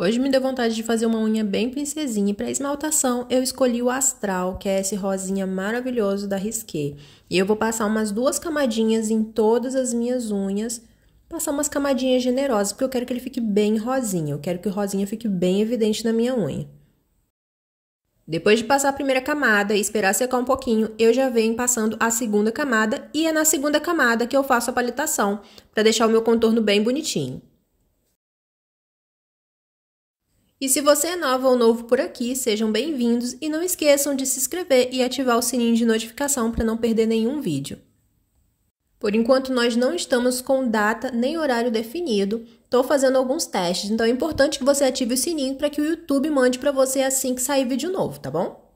Hoje me deu vontade de fazer uma unha bem princesinha e para esmaltação eu escolhi o Astral, que é esse rosinha maravilhoso da Risqué. E eu vou passar umas duas camadinhas em todas as minhas unhas, passar umas camadinhas generosas, porque eu quero que ele fique bem rosinha, eu quero que o rosinha fique bem evidente na minha unha. Depois de passar a primeira camada e esperar secar um pouquinho, eu já venho passando a segunda camada e é na segunda camada que eu faço a palitação, para deixar o meu contorno bem bonitinho. E se você é nova ou novo por aqui, sejam bem-vindos e não esqueçam de se inscrever e ativar o sininho de notificação para não perder nenhum vídeo. Por enquanto, nós não estamos com data nem horário definido. Estou fazendo alguns testes, então é importante que você ative o sininho para que o YouTube mande para você assim que sair vídeo novo, tá bom?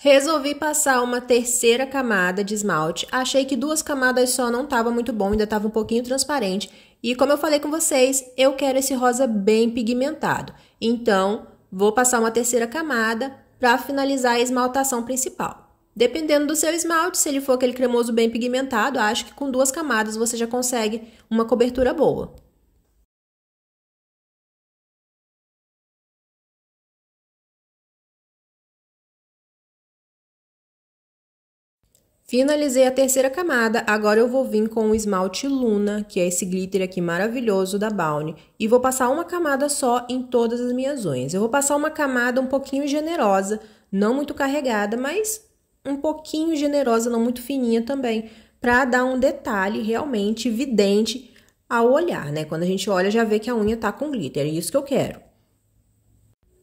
Resolvi passar uma terceira camada de esmalte. Achei que duas camadas só não estava muito bom, ainda estava um pouquinho transparente. E como eu falei com vocês, eu quero esse rosa bem pigmentado. Então, vou passar uma terceira camada para finalizar a esmaltação principal. Dependendo do seu esmalte, se ele for aquele cremoso bem pigmentado, acho que com duas camadas você já consegue uma cobertura boa. Finalizei a terceira camada, agora eu vou vir com o esmalte Luna, que é esse glitter aqui maravilhoso da Bounty, e vou passar uma camada só em todas as minhas unhas. Eu vou passar uma camada um pouquinho generosa, não muito carregada, mas um pouquinho generosa, não muito fininha também, para dar um detalhe realmente evidente ao olhar, né? Quando a gente olha, já vê que a unha tá com glitter, é isso que eu quero.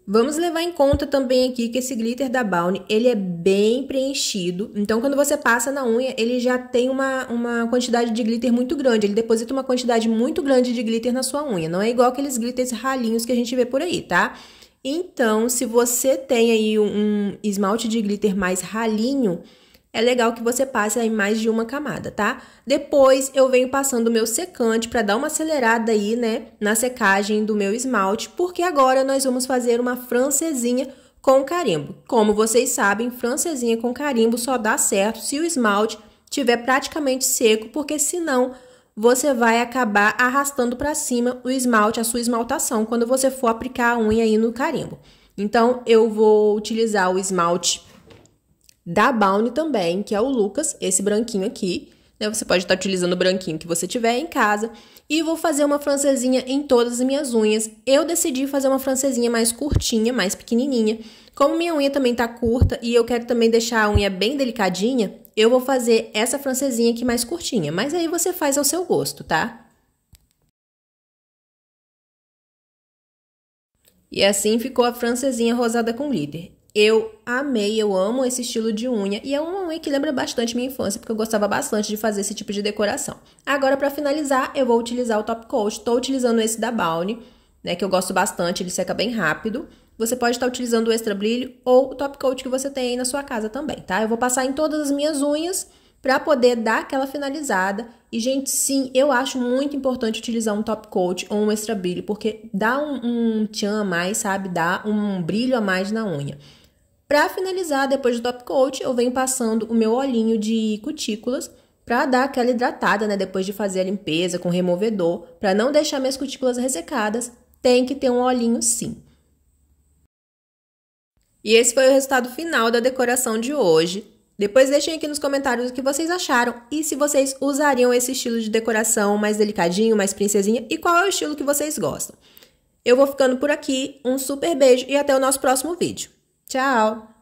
Vamos levar em conta também aqui que esse glitter da Bounty, ele é bem preenchido. Então, quando você passa na unha, ele já tem uma, uma quantidade de glitter muito grande. Ele deposita uma quantidade muito grande de glitter na sua unha. Não é igual aqueles glitters ralinhos que a gente vê por aí, tá? Então, se você tem aí um esmalte de glitter mais ralinho, é legal que você passe aí mais de uma camada, tá? Depois eu venho passando o meu secante para dar uma acelerada aí, né, na secagem do meu esmalte, porque agora nós vamos fazer uma francesinha com carimbo. Como vocês sabem, francesinha com carimbo só dá certo se o esmalte tiver praticamente seco, porque senão você vai acabar arrastando para cima o esmalte, a sua esmaltação, quando você for aplicar a unha aí no carimbo. Então, eu vou utilizar o esmalte da Bounty também, que é o Lucas, esse branquinho aqui. Né? Você pode estar utilizando o branquinho que você tiver em casa. E vou fazer uma francesinha em todas as minhas unhas. Eu decidi fazer uma francesinha mais curtinha, mais pequenininha. Como minha unha também tá curta e eu quero também deixar a unha bem delicadinha, eu vou fazer essa francesinha aqui mais curtinha. Mas aí você faz ao seu gosto, tá? E assim ficou a francesinha rosada com glitter. Eu amei, eu amo esse estilo de unha e é uma unha que lembra bastante minha infância, porque eu gostava bastante de fazer esse tipo de decoração. Agora, para finalizar, eu vou utilizar o top coat. Estou utilizando esse da Bounty, né, que eu gosto bastante, ele seca bem rápido. Você pode estar tá utilizando o extra brilho ou o top coat que você tem aí na sua casa também, tá? Eu vou passar em todas as minhas unhas para poder dar aquela finalizada. E, gente, sim, eu acho muito importante utilizar um top coat ou um extra brilho, porque dá um, um tchan a mais, sabe? Dá um brilho a mais na unha. Para finalizar, depois do top coat, eu venho passando o meu olhinho de cutículas para dar aquela hidratada, né? Depois de fazer a limpeza com removedor, para não deixar minhas cutículas ressecadas, tem que ter um olhinho sim. E esse foi o resultado final da decoração de hoje. Depois deixem aqui nos comentários o que vocês acharam e se vocês usariam esse estilo de decoração mais delicadinho, mais princesinha e qual é o estilo que vocês gostam. Eu vou ficando por aqui, um super beijo e até o nosso próximo vídeo. Ciao!